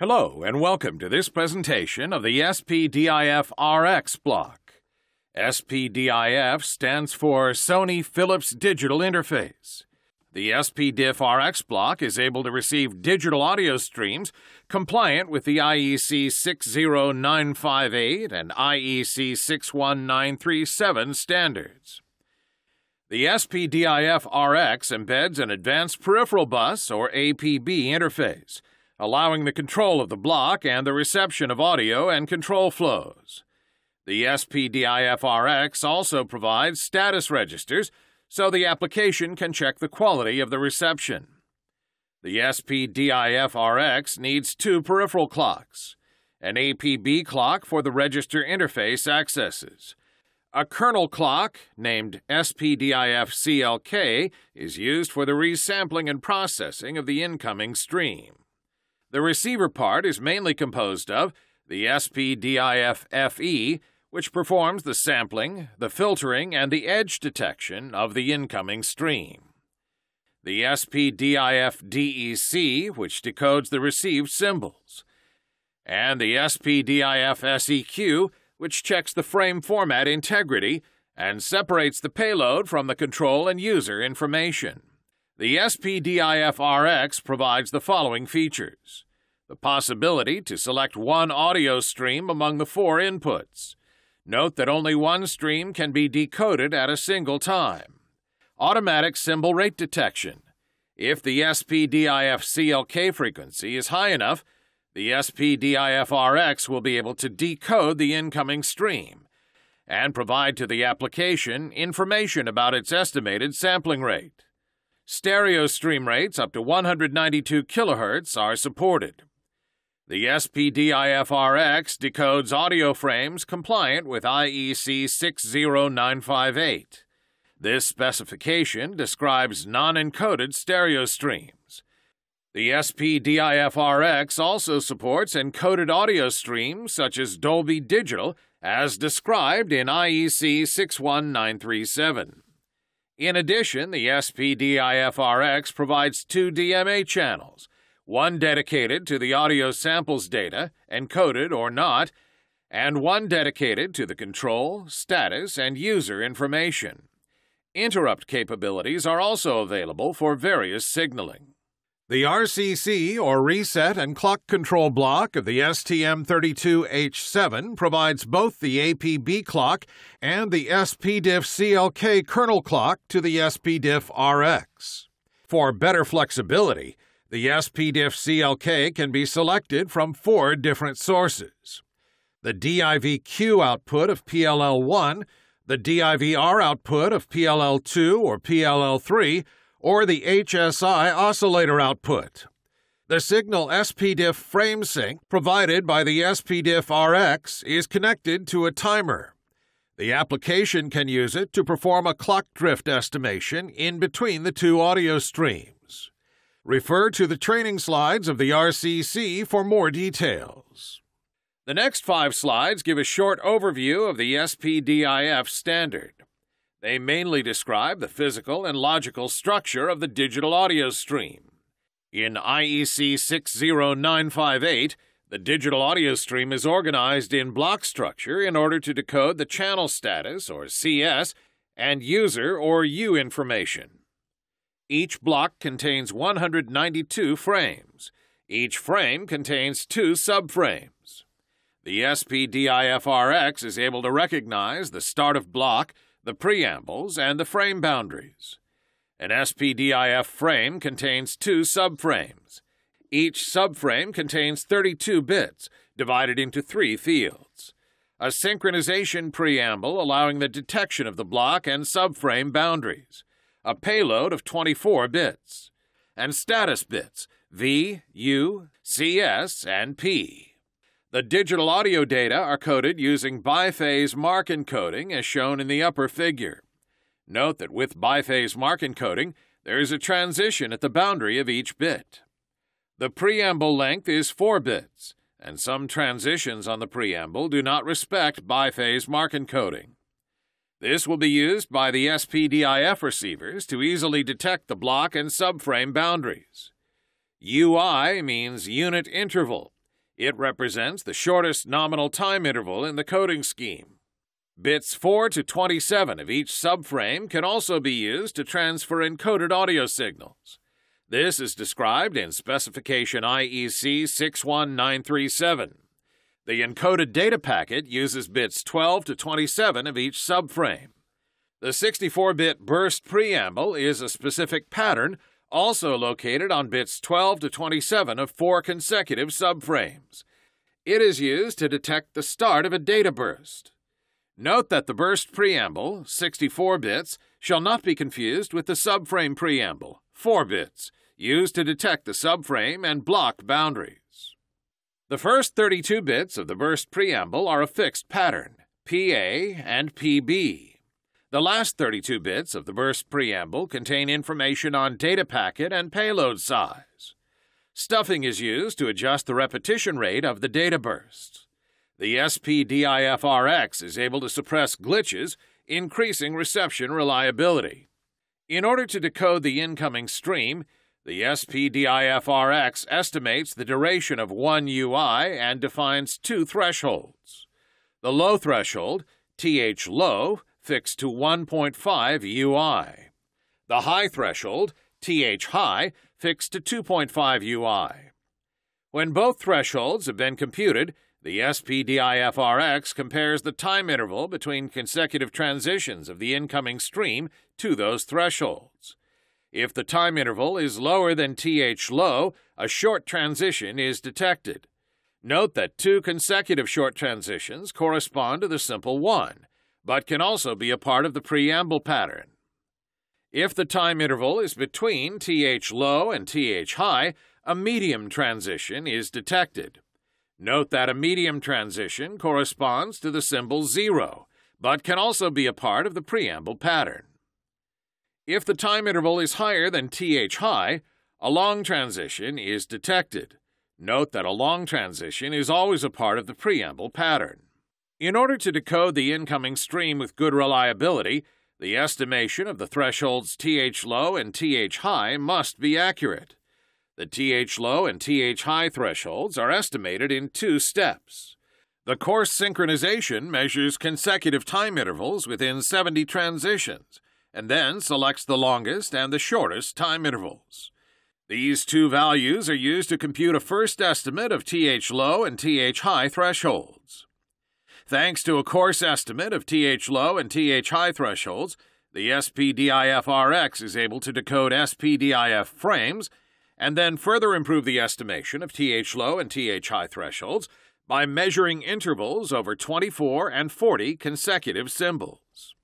Hello, and welcome to this presentation of the SPDIF RX block. SPDIF stands for Sony Philips Digital Interface. The SPDIF RX block is able to receive digital audio streams compliant with the IEC 60958 and IEC 61937 standards. The SPDIF RX embeds an Advanced Peripheral Bus, or APB, interface – allowing the control of the block and the reception of audio and control flows. The SPDIFRX also provides status registers so the application can check the quality of the reception. The SPDIFRX needs two peripheral clocks an APB clock for the register interface accesses. A kernel clock, named SPDIF-CLK, is used for the resampling and processing of the incoming stream. The receiver part is mainly composed of the SPDIF-FE, which performs the sampling, the filtering, and the edge detection of the incoming stream. The SPDIF-DEC, which decodes the received symbols. And the SPDIF-SEQ, which checks the frame format integrity and separates the payload from the control and user information. The SPDIF-RX provides the following features. The possibility to select one audio stream among the four inputs. Note that only one stream can be decoded at a single time. Automatic symbol rate detection. If the SPDIF-CLK frequency is high enough, the SPDIF-RX will be able to decode the incoming stream and provide to the application information about its estimated sampling rate. Stereo stream rates up to 192 kHz are supported. The SPDIFRX decodes audio frames compliant with IEC 60958. This specification describes non-encoded stereo streams. The SPDIFRX also supports encoded audio streams such as Dolby Digital, as described in IEC 61937. In addition, the SPDIFRX provides two DMA channels, one dedicated to the audio samples data, encoded or not, and one dedicated to the control, status, and user information. Interrupt capabilities are also available for various signaling. The RCC, or reset and clock control block of the STM32H7, provides both the APB clock and the SPDIF CLK kernel clock to the SPDIF RX. For better flexibility, the SPDIF CLK can be selected from four different sources the DIVQ output of PLL1, the DIVR output of PLL2 or PLL3, or the HSI oscillator output. The signal SPDIF frame sync provided by the SPDIF RX is connected to a timer. The application can use it to perform a clock drift estimation in between the two audio streams. Refer to the training slides of the RCC for more details. The next five slides give a short overview of the SPDIF standard. They mainly describe the physical and logical structure of the digital audio stream. In IEC 60958, the digital audio stream is organized in block structure in order to decode the channel status, or CS, and user, or U information. Each block contains 192 frames. Each frame contains two subframes. The SPDIFRX is able to recognize the start of block, the preambles, and the frame boundaries. An SPDIF frame contains two subframes. Each subframe contains 32 bits, divided into three fields. A synchronization preamble allowing the detection of the block and subframe boundaries. A payload of 24 bits. And status bits, V, U, CS, and P. The digital audio data are coded using biphase mark encoding as shown in the upper figure. Note that with biphase mark encoding, there is a transition at the boundary of each bit. The preamble length is 4 bits, and some transitions on the preamble do not respect biphase mark encoding. This will be used by the SPDIF receivers to easily detect the block and subframe boundaries. UI means unit interval, it represents the shortest nominal time interval in the coding scheme. Bits 4 to 27 of each subframe can also be used to transfer encoded audio signals. This is described in specification IEC 61937. The encoded data packet uses bits 12 to 27 of each subframe. The 64-bit burst preamble is a specific pattern also located on bits 12 to 27 of four consecutive subframes. It is used to detect the start of a data burst. Note that the burst preamble, 64 bits, shall not be confused with the subframe preamble, 4 bits, used to detect the subframe and block boundaries. The first 32 bits of the burst preamble are a fixed pattern, PA and PB. The last 32 bits of the burst preamble contain information on data packet and payload size. Stuffing is used to adjust the repetition rate of the data bursts. The SPDIFRX is able to suppress glitches, increasing reception reliability. In order to decode the incoming stream, the SPDIFRX estimates the duration of one UI and defines two thresholds. The low threshold, TH low, fixed to 1.5 UI. The high threshold, TH high, fixed to 2.5 UI. When both thresholds have been computed, the SPDIFRX compares the time interval between consecutive transitions of the incoming stream to those thresholds. If the time interval is lower than TH low, a short transition is detected. Note that two consecutive short transitions correspond to the simple one, but can also be a part of the preamble pattern. If the time interval is between TH low and TH high, a medium transition is detected. Note that a medium transition corresponds to the symbol 0, but can also be a part of the preamble pattern. If the time interval is higher than TH high, a long transition is detected. Note that a long transition is always a part of the preamble pattern. In order to decode the incoming stream with good reliability, the estimation of the thresholds TH low and TH high must be accurate. The TH low and TH high thresholds are estimated in two steps. The course synchronization measures consecutive time intervals within 70 transitions, and then selects the longest and the shortest time intervals. These two values are used to compute a first estimate of TH low and TH high thresholds. Thanks to a coarse estimate of TH low and TH high thresholds, the SPDIF RX is able to decode SPDIF frames and then further improve the estimation of TH low and TH high thresholds by measuring intervals over 24 and 40 consecutive symbols.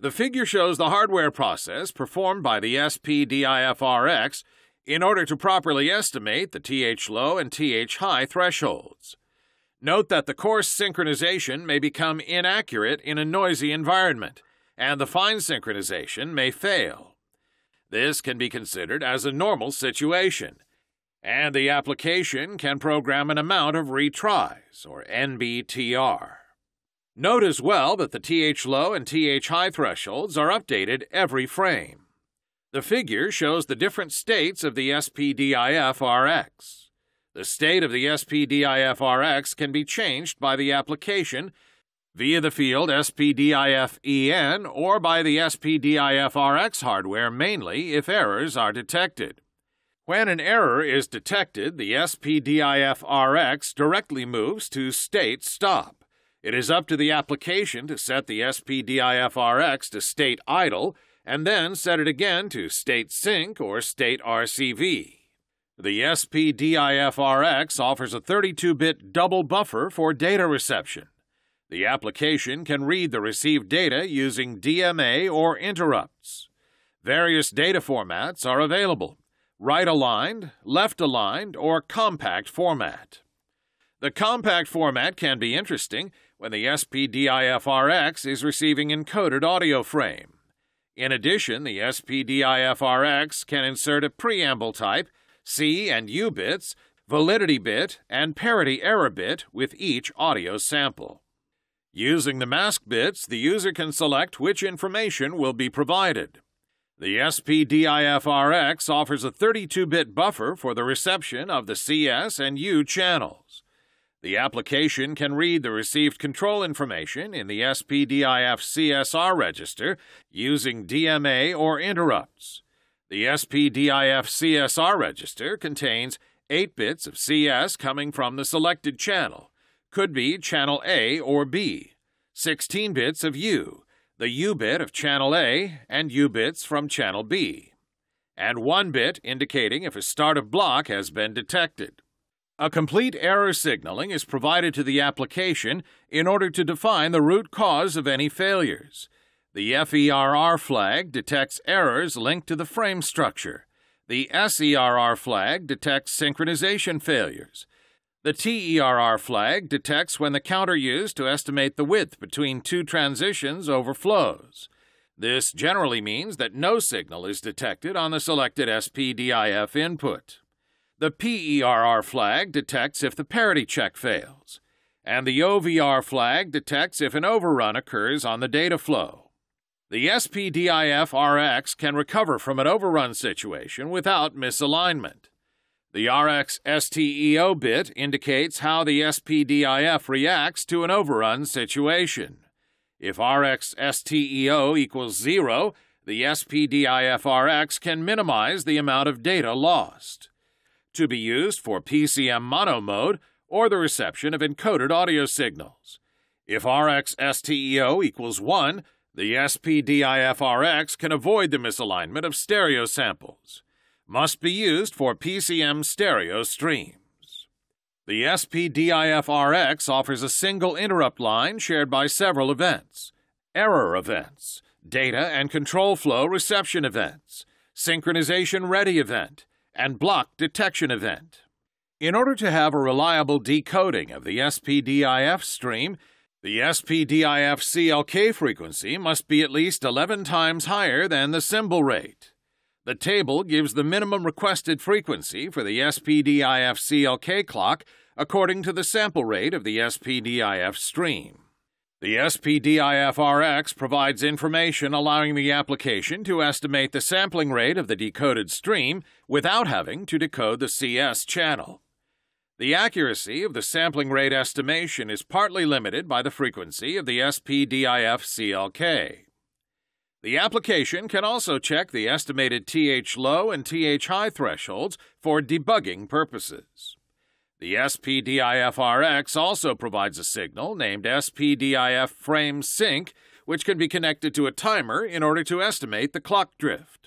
The figure shows the hardware process performed by the SPDIF RX in order to properly estimate the TH low and TH high thresholds. Note that the coarse synchronization may become inaccurate in a noisy environment, and the fine synchronization may fail. This can be considered as a normal situation, and the application can program an amount of retries, or NBTR. Note as well that the TH low and TH high thresholds are updated every frame. The figure shows the different states of the SPDIF RX. The state of the SPDIFRX can be changed by the application via the field SPDIFEN or by the SPDIFRX hardware mainly if errors are detected. When an error is detected, the SPDIFRX directly moves to state stop. It is up to the application to set the SPDIFRX to state idle and then set it again to state sync or state RCV. The SPDIFRX offers a 32-bit double buffer for data reception. The application can read the received data using DMA or interrupts. Various data formats are available, right-aligned, left-aligned, or compact format. The compact format can be interesting when the SPDIFRX is receiving encoded audio frame. In addition, the SPDIFRX can insert a preamble type C and U bits, validity bit, and parity error bit with each audio sample. Using the mask bits, the user can select which information will be provided. The SPDIFRX offers a 32-bit buffer for the reception of the CS and U channels. The application can read the received control information in the SPDIF CSR register using DMA or interrupts. The SPDIF CSR register contains 8 bits of CS coming from the selected channel, could be channel A or B, 16 bits of U, the U bit of channel A, and U bits from channel B, and 1 bit indicating if a start of block has been detected. A complete error signaling is provided to the application in order to define the root cause of any failures. The FERR flag detects errors linked to the frame structure. The SERR flag detects synchronization failures. The TERR flag detects when the counter used to estimate the width between two transitions overflows. This generally means that no signal is detected on the selected SPDIF input. The PERR flag detects if the parity check fails, and the OVR flag detects if an overrun occurs on the data flow. The SPDIF RX can recover from an overrun situation without misalignment. The RX STEO bit indicates how the SPDIF reacts to an overrun situation. If RX STEO equals zero, the SPDIF RX can minimize the amount of data lost. To be used for PCM mono mode or the reception of encoded audio signals. If RX STEO equals 1, the SPDIFRX can avoid the misalignment of stereo samples. Must be used for PCM stereo streams. The SPDIFRX offers a single interrupt line shared by several events, error events, data and control flow reception events, synchronization ready event, and block detection event. In order to have a reliable decoding of the SPDIF stream, the SPDIF-CLK frequency must be at least 11 times higher than the symbol rate. The table gives the minimum requested frequency for the SPDIF-CLK clock according to the sample rate of the SPDIF stream. The SPDIF-RX provides information allowing the application to estimate the sampling rate of the decoded stream without having to decode the CS channel. The accuracy of the sampling rate estimation is partly limited by the frequency of the SPDIF CLK. The application can also check the estimated TH low and TH high thresholds for debugging purposes. The SPDIF RX also provides a signal named SPDIF frame sync, which can be connected to a timer in order to estimate the clock drift.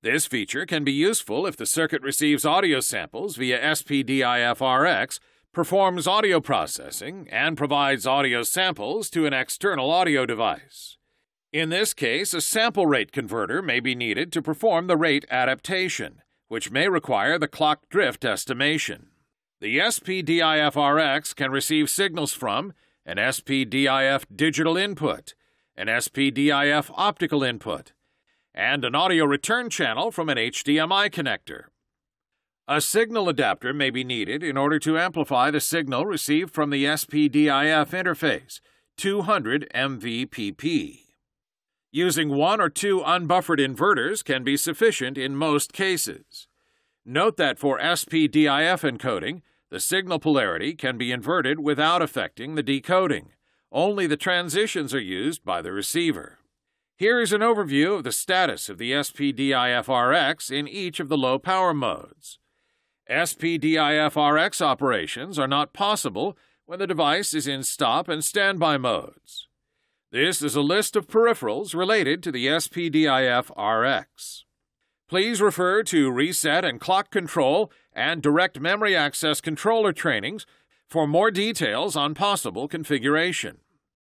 This feature can be useful if the circuit receives audio samples via SPDIF-RX, performs audio processing, and provides audio samples to an external audio device. In this case, a sample rate converter may be needed to perform the rate adaptation, which may require the clock drift estimation. The SPDIF-RX can receive signals from an SPDIF digital input, an SPDIF optical input, and an audio return channel from an HDMI connector. A signal adapter may be needed in order to amplify the signal received from the SPDIF interface, 200 MVPP. Using one or two unbuffered inverters can be sufficient in most cases. Note that for SPDIF encoding, the signal polarity can be inverted without affecting the decoding. Only the transitions are used by the receiver. Here is an overview of the status of the SPDIFRX in each of the low power modes. SPDIFRX operations are not possible when the device is in stop and standby modes. This is a list of peripherals related to the SPDIFRX. Please refer to Reset and Clock Control and Direct Memory Access Controller trainings for more details on possible configuration.